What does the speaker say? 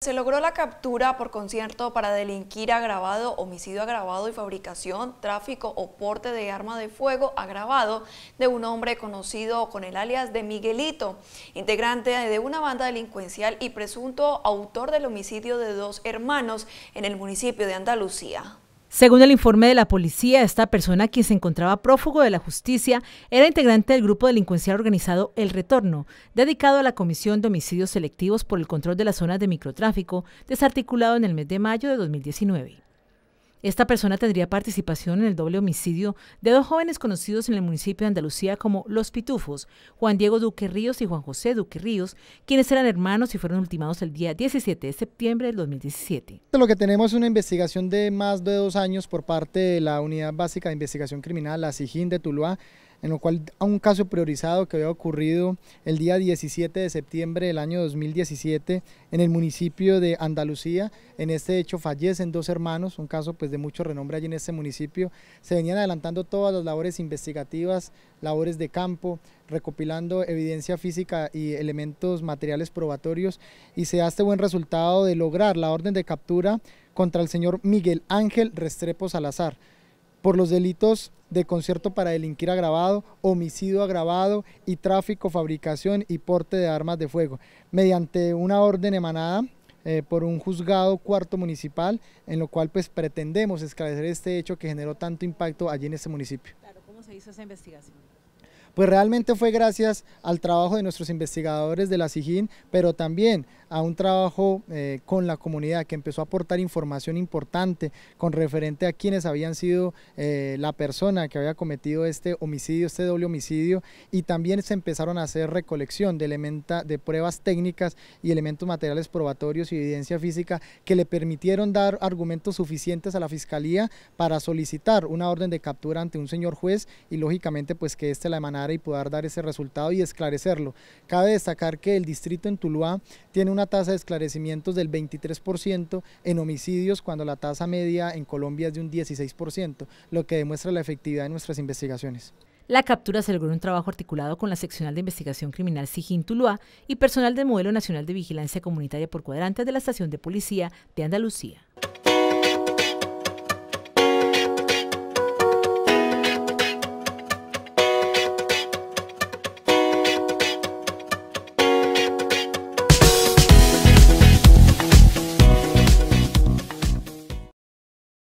Se logró la captura por concierto para delinquir agravado, homicidio agravado y fabricación, tráfico o porte de arma de fuego agravado de un hombre conocido con el alias de Miguelito, integrante de una banda delincuencial y presunto autor del homicidio de dos hermanos en el municipio de Andalucía. Según el informe de la policía, esta persona, quien se encontraba prófugo de la justicia, era integrante del grupo delincuencial organizado El Retorno, dedicado a la comisión de homicidios selectivos por el control de las zonas de microtráfico, desarticulado en el mes de mayo de 2019. Esta persona tendría participación en el doble homicidio de dos jóvenes conocidos en el municipio de Andalucía como Los Pitufos, Juan Diego Duque Ríos y Juan José Duque Ríos, quienes eran hermanos y fueron ultimados el día 17 de septiembre del 2017. Lo que tenemos es una investigación de más de dos años por parte de la Unidad Básica de Investigación Criminal, la SIGIN de Tuluá, en lo cual a un caso priorizado que había ocurrido el día 17 de septiembre del año 2017 en el municipio de Andalucía. En este hecho fallecen dos hermanos, un caso pues de mucho renombre allí en este municipio. Se venían adelantando todas las labores investigativas, labores de campo, recopilando evidencia física y elementos materiales probatorios y se da este buen resultado de lograr la orden de captura contra el señor Miguel Ángel Restrepo Salazar por los delitos de concierto para delinquir agravado, homicidio agravado y tráfico, fabricación y porte de armas de fuego, mediante una orden emanada eh, por un juzgado cuarto municipal, en lo cual pues pretendemos esclarecer este hecho que generó tanto impacto allí en este municipio. Claro, ¿cómo se hizo esa investigación? Pues realmente fue gracias al trabajo de nuestros investigadores de la SIGIN, pero también a un trabajo eh, con la comunidad que empezó a aportar información importante con referente a quienes habían sido eh, la persona que había cometido este homicidio, este doble homicidio y también se empezaron a hacer recolección de, elementos de pruebas técnicas y elementos materiales probatorios y evidencia física que le permitieron dar argumentos suficientes a la fiscalía para solicitar una orden de captura ante un señor juez y lógicamente pues que éste la emanara y poder dar ese resultado y esclarecerlo. Cabe destacar que el distrito en Tuluá tiene una tasa de esclarecimientos del 23% en homicidios cuando la tasa media en Colombia es de un 16%, lo que demuestra la efectividad de nuestras investigaciones. La captura se logró en un trabajo articulado con la seccional de investigación criminal Sijín Tuluá y personal del Modelo Nacional de Vigilancia Comunitaria por Cuadrantes de la Estación de Policía de Andalucía.